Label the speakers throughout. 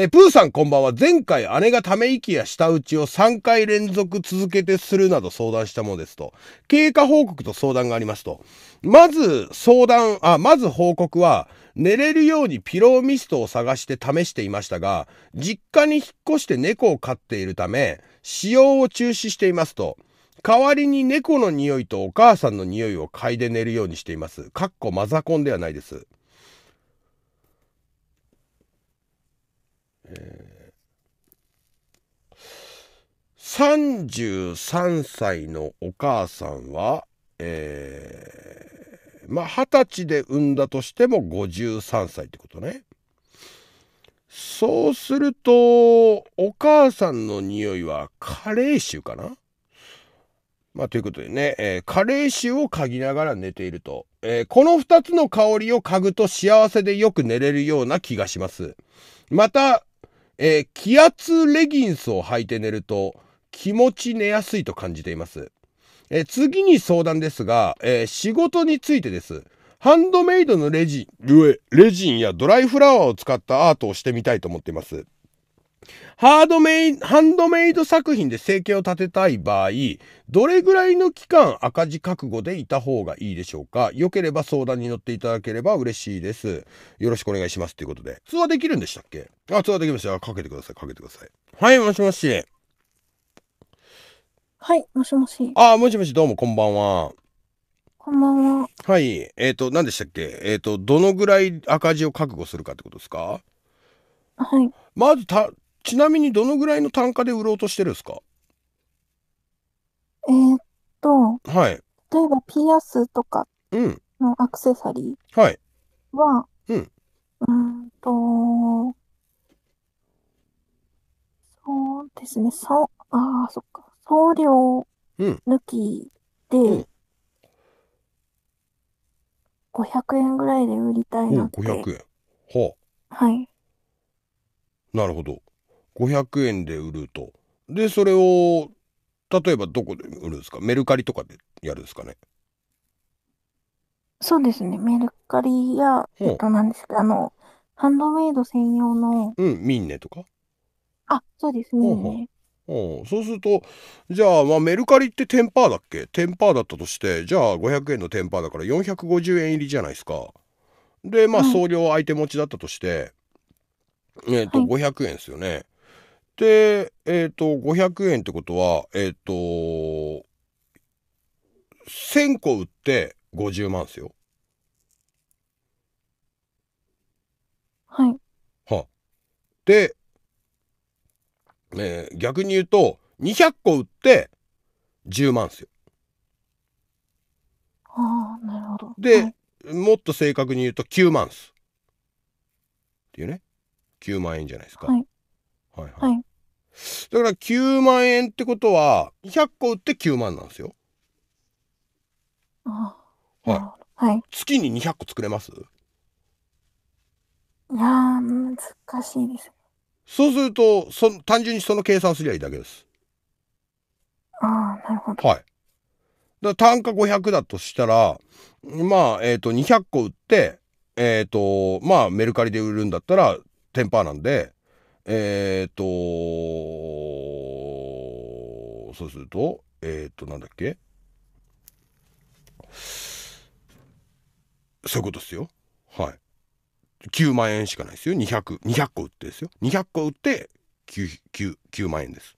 Speaker 1: えプーさんこんばんは。前回姉がため息や舌打ちを3回連続続けてするなど相談したものですと。経過報告と相談がありますと。まず相談、あ、まず報告は、寝れるようにピローミストを探して試していましたが、実家に引っ越して猫を飼っているため、使用を中止していますと。代わりに猫の匂いとお母さんの匂いを嗅いで寝るようにしています。かっこマザコンではないです。えー、33歳のお母さんは、えー、まあ20歳で産んだとしても53歳ってことね。そうすると、お母さんの匂いは加齢臭かなまあ、ということでね、えー、加齢臭を嗅ぎながら寝ていると、えー、この2つの香りを嗅ぐと幸せでよく寝れるような気がします。また、えー、気圧レギンスを履いて寝ると気持ち寝やすいと感じています。えー、次に相談ですが、えー、仕事についてです。ハンドメイドのレジレジンやドライフラワーを使ったアートをしてみたいと思っています。ハードメイ、ハンドメイド作品で生計を立てたい場合、どれぐらいの期間赤字覚悟でいた方がいいでしょうか良ければ相談に乗っていただければ嬉しいです。よろしくお願いします。ということで。通話できるんでしたっけあ、通話できました。かけてください。かけてください。はい、もしもし。はい、もしもし。あ、もしもし、どうも、こんばんは。こんばんは。はい、えっ、ー、と、何でしたっけえっ、ー、と、どのぐらい赤字を覚悟するかってことですかはい。まず、た、ちなみにどのぐらいの単価で売ろうとしてるんですかえーっと、はい。例えばピアスとかうん。のアクセサリはい。ーは、うんうんと、そうですね、そう、ああ、そっか、送料うん抜きうんで、500円ぐらいで売りたいなので、500円。ははい。なるほど。500円で売るとでそれを例えばどこで売るんですかメルカリとかでやるんですかねそうですね、メルカリや、えっと、なんですけあの、ハンドメイド専用の、うんミンネとかあ、そうですほうほううそうするとじゃあ、まあ、メルカリってテンパーだっけテンパーだったとしてじゃあ500円のテンパーだから450円入りじゃないですか。でまあ送料相手持ちだったとしてえっ、とはい、500円ですよね。で、えっ、ー、と、500円ってことは、えっ、ー、と、1000個売って50万っすよ。はい。はあ、で、えー、逆に言うと、200個売って10万っすよ。ああ、なるほど。で、はい、もっと正確に言うと9万っす。っていうね。9万円じゃないですか。はい。はいはい。はい、だから9万円ってことは、100個売って9万なんですよ。あはい。はい。月に200個作れますいや難しいです。そうすると、そ単純にその計算すりゃいいだけです。ああ、なるほど。はい。だ単価500だとしたら、まあ、えっ、ー、と、200個売って、えっ、ー、と、まあ、メルカリで売るんだったら、10%なんで、えっ、ー、と、そうすると、えー、っと、なんだっけそういうことですよ。はい。9万円しかないですよ。200、200個売ってですよ。200個売って、9、9、9万円です。っ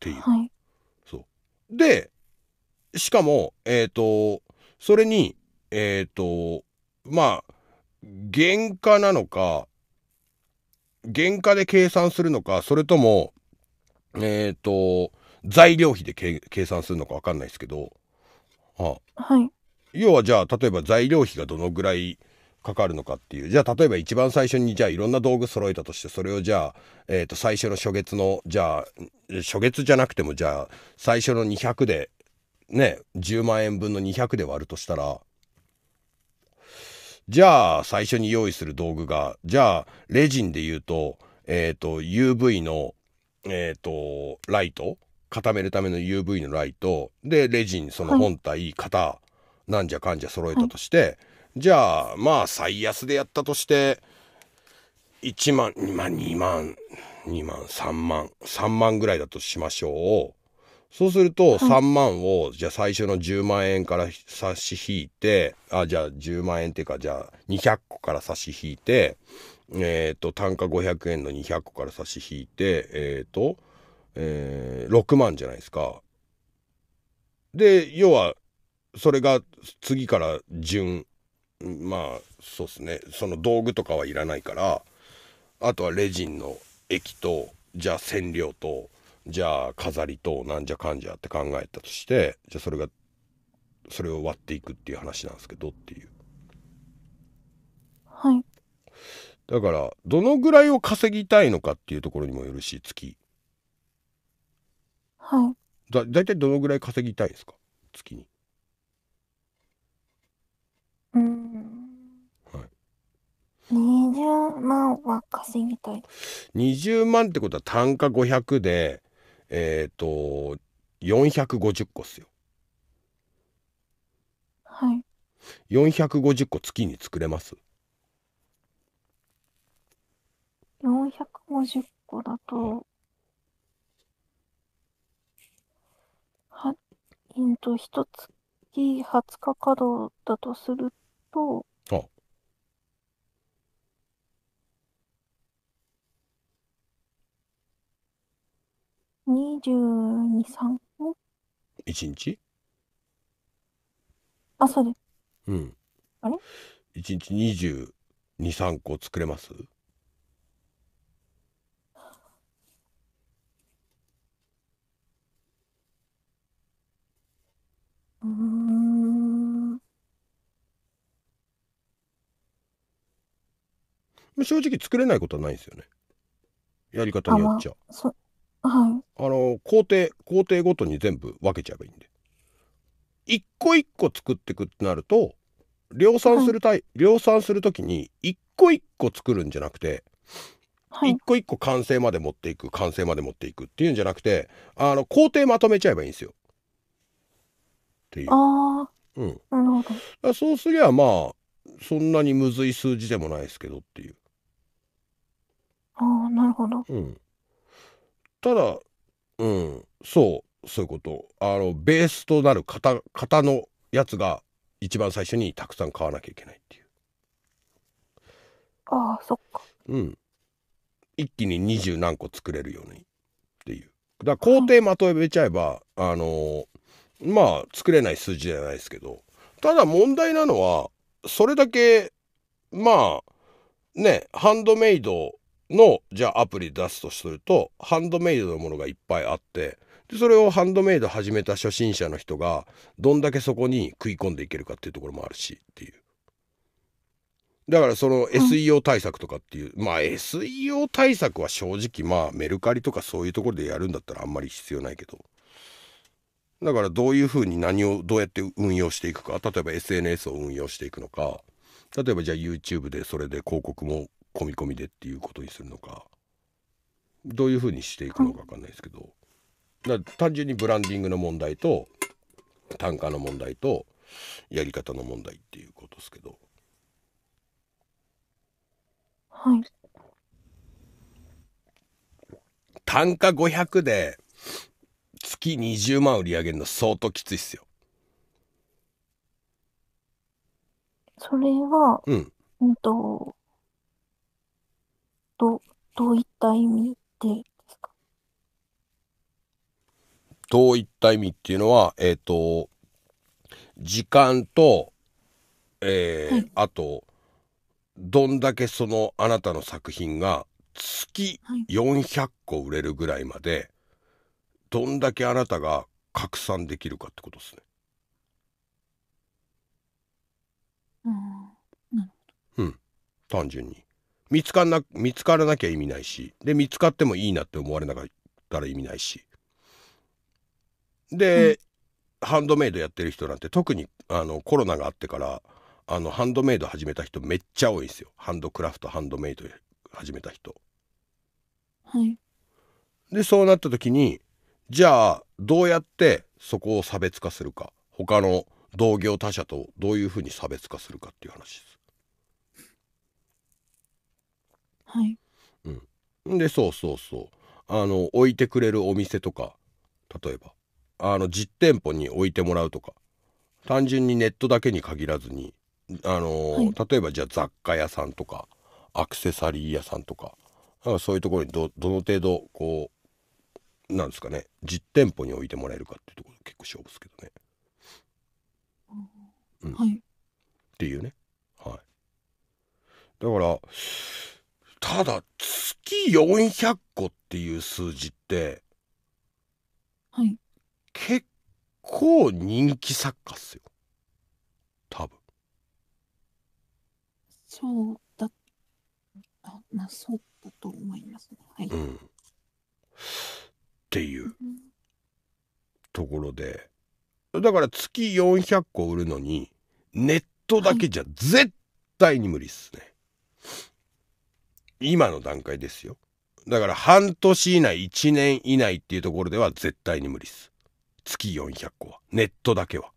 Speaker 1: ていう。はい、そう。で、しかも、えっ、ー、と、それに、えっ、ー、と、まあ、原価なのか、原価で計算するのか、それとも、えっ、ー、と材料費で計算するのか分かんないですけど、はあはい、要はじゃあ例えば材料費がどのぐらいかかるのかっていうじゃあ例えば一番最初にじゃあいろんな道具揃えたとしてそれをじゃあ、えー、と最初の初月のじゃあ初月じゃなくてもじゃあ最初の200でね10万円分の200で割るとしたらじゃあ最初に用意する道具がじゃあレジンで言うと,、えー、と UV のえっ、ー、と、ライト、固めるための UV のライト、で、レジン、その本体、型、なんじゃかんじゃ揃えたとして、じゃあ、まあ、最安でやったとして、1万、2万、2万、2万、3万、3万ぐらいだとしましょう。そうすると、3万を、じゃあ最初の10万円から差し引いて、あ、じゃあ10万円っていうか、じゃあ200個から差し引いて、えっ、ー、と、単価500円の200個から差し引いて、えっ、ー、と、えー、6万じゃないですか。で、要は、それが次から順、まあ、そうっすね。その道具とかはいらないから、あとはレジンの液と、じゃあ染料と、じゃあ飾りと、なんじゃかんじゃって考えたとして、じゃあそれが、それを割っていくっていう話なんですけどっていう。はい。だからどのぐらいを稼ぎたいのかっていうところにもよるし月はいだ大体どのぐらい稼ぎたいですか月にうんはい20万は稼ぎたい20万ってことは単価500でえっ、ー、と450個っすよはい450個月に作れます450個だと、は、えっと、一月20日稼働だとすると、あ22、3個一日あ、そうです。うん。あれ一日22、3個作れます正直作れないことはないんですよねやり方によっちゃはい、あの工程工程ごとに全部分けちゃえばいいんで一個一個作ってくってなると量産する、はい、量産する時に一個一個作るんじゃなくて、はい、一個一個完成まで持っていく完成まで持っていくっていうんじゃなくてあの工程まとめちゃえばいいんですよ。っていう。あうん、なるほどそうすりゃまあそんなにむずい数字でもないですけどっていう。ああ、なるほど。うん、ただ、うん、そうそういうことあのベースとなる型型のやつが一番最初にたくさん買わなきゃいけないっていう。ああそっか。うん。一気に二十何個作れるようにっていう。だから工程まとめちゃえば、あのー、まあ作れない数字じゃないですけどただ問題なのはそれだけまあねハンドメイドのじゃあアプリ出すとするとハンドメイドのものがいっぱいあってでそれをハンドメイド始めた初心者の人がどんだけそこに食い込んでいけるかっていうところもあるしっていうだからその SEO 対策とかっていう、うん、まあ SEO 対策は正直まあメルカリとかそういうところでやるんだったらあんまり必要ないけどだからどういうふうに何をどうやって運用していくか例えば SNS を運用していくのか例えばじゃあ YouTube でそれで広告も込み込みでっていうことにするのかどういうふうにしていくのか分かんないですけどだ単純にブランディングの問題と単価の問題とやり方の問題っていうことですけど。はい単価500で月20万売り上げるの相当きついっすよ。それは、うん、うんと、ど、どういった意味でですかどういった意味っていうのは、えっ、ー、と、時間と、えー、はい、あと、どんだけそのあなたの作品が月400個売れるぐらいまで、どんだけあなたが拡散できるかってことですね。うん、うん、単純に。見つかんな見つからなきゃ意味ないしで見つかってもいいなって思われなかったら意味ないしで、うん、ハンドメイドやってる人なんて特にあのコロナがあってからあのハンドメイド始めた人めっちゃ多いんですよハンドクラフトハンドメイド始めた人。はい、でそうなった時にじゃあどうやってそこを差別化するか他の同業他社とどういうふうに差別化するかっていう話です。はい、うん、でそうそうそうあの置いてくれるお店とか例えばあの実店舗に置いてもらうとか単純にネットだけに限らずにあの、はい、例えばじゃあ雑貨屋さんとかアクセサリー屋さんとかなんかそういうところにどどの程度こうなんですかね実店舗に置いてもらえるかっていうところ結構勝負ですけどね。うん、はい、っていうね。はい、だからただ月400個っていう数字って、はい、結構人気作家っすよ多分そうだあまあそうだと思いますねはい、うん、っていうところでだから月400個売るのにネットだけじゃ絶対に無理っすね、はい今の段階ですよ。だから半年以内、1年以内っていうところでは絶対に無理です。月400個は。ネットだけは。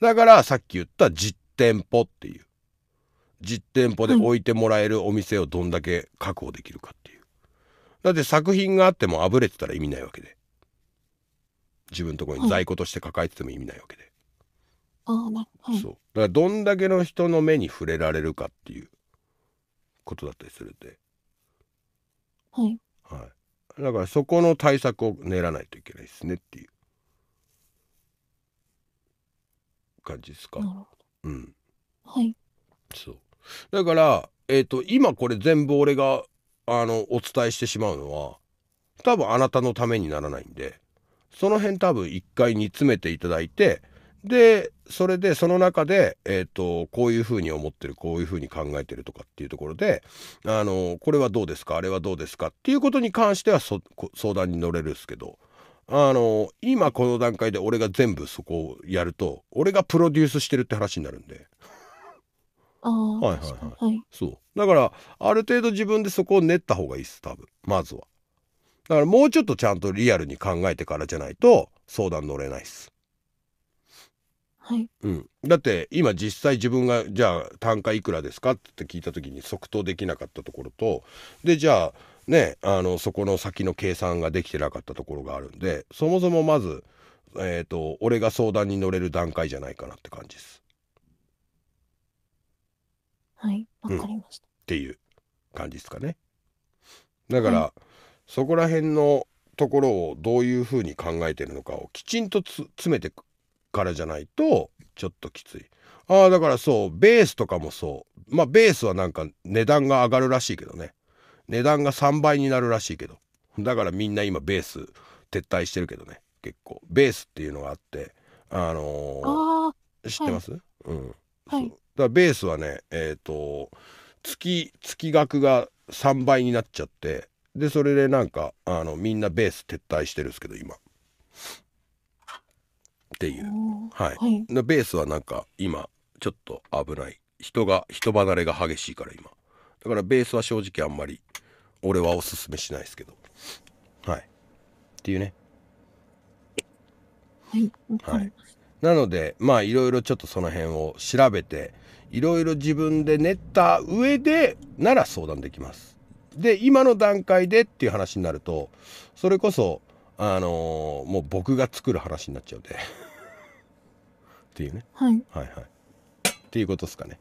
Speaker 1: だからさっき言った実店舗っていう。実店舗で置いてもらえるお店をどんだけ確保できるかっていう。だって作品があってもあぶれてたら意味ないわけで。自分のとこに在庫として抱えてても意味ないわけで。あそう。だからどんだけの人の目に触れられるかっていう。ことだったりするんで、はい、はい、だからそこの対策を練らないといけないですねっていう感じですか。うん、はいそうだからえっ、ー、と今これ全部俺があのお伝えしてしまうのは多分あなたのためにならないんでその辺多分一回煮詰めていただいてでそれでその中で、えーと、こういうふうに思ってるこういうふうに考えてるとかっていうところであのこれはどうですかあれはどうですかっていうことに関しては相談に乗れるんですけどあの今この段階で俺が全部そこをやると俺がプロデュースしてるって話になるんで。はいはいはい、はい、そうだからある程度自分でそこを練った方がいいです多分まずはだからもうちょっとちゃんとリアルに考えてからじゃないと相談乗れないっすはい、うん、だって今実際自分がじゃあ単価いくらですかって聞いた時に即答できなかったところとでじゃあねあのそこの先の計算ができてなかったところがあるんでそもそもまず、えーと、俺が相談に乗れる段階じゃないかなって感じです。はいわかりました、うん、っていう感じですかね。だから、はい、そこら辺のところをどういうふうに考えてるのかをきちんと詰めてからじゃないとちょっときついああだからそうベースとかもそうまあベースはなんか値段が上がるらしいけどね値段が3倍になるらしいけどだからみんな今ベース撤退してるけどね結構ベースっていうのがあってあのー、知ってます、はい、うん、はい、だからベースはねえっ、ー、と月月額が3倍になっちゃってでそれでなんかあのみんなベース撤退してるんですけど今っていう、はいはい、ベースはなんか今ちょっと危ない人が人離れが激しいから今だからベースは正直あんまり俺はおすすめしないですけどはいっていうねはい、はい、なのでまあいろいろちょっとその辺を調べていろいろ自分で練った上でなら相談できますで今の段階でっていう話になるとそれこそあのー、もう僕が作る話になっちゃうんでっていうね、はい、はいはいっていうことですかね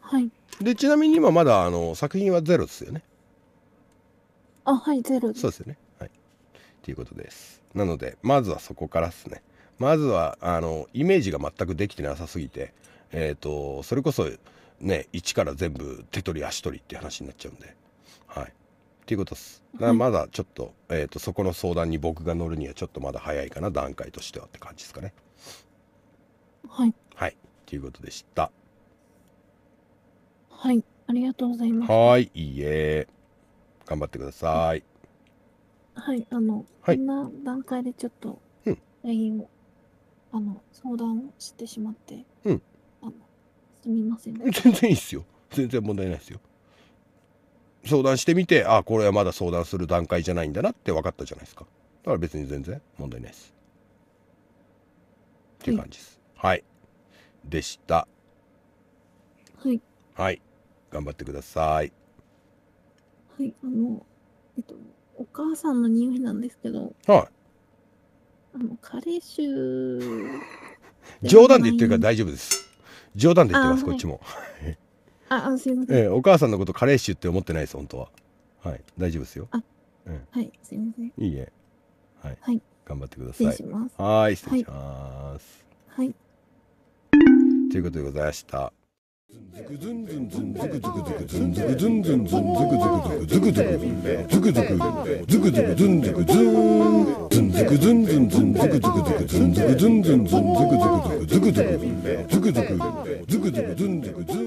Speaker 1: はいでちなみに今まだあの作品はゼロですよねあはいゼロそうですよねはいっていうことですなのでまずはそこからですねまずはあのイメージが全くできてなさすぎてえっ、ー、とそれこそね一から全部手取り足取りって話になっちゃうんではいっていうことです。だまだちょっとはい、えーと、そこの相談に僕が乗るにはちょっとまだ早いかな段階としてはって感じですかね。はい。はい。ということでした。はい。ありがとうございます。はい。いいえ。頑張ってください。はい。あの、はい、こんな段階でちょっと LINE を、あの相談をしてしまって、うん、あのすみません。全然いいっすよ。全然問題ないっすよ。相談してみてあこれはまだ相談する段階じゃないんだなって分かったじゃないですかだから別に全然問題ないです、っていう感じですはいでしたはいはい頑張ってくださいはいあのえっとお母さんの匂いなんですけどはいあのカレ臭冗談で言ってるから大丈夫です冗談で言ってます、はい、こっちもあ、すみません。ええ、お母さんのことカレー臭って思ってないです、本当は。はい、大丈夫ですよ。あ、えはい、すいません。いいえ。はい。はい、頑張ってください。失礼します。はい、失礼します。はい。ということでございました。ズンズンズンズクズクズクズンズクズンズンズンズクズクズクズクズクズクズクズクズクズンズクズンズンズクズンズンズンズクズクズクズンズクズンズンズンズクズクズクズクズクズクズクズクズクズンズクズンズンズンズクズクズンズクズン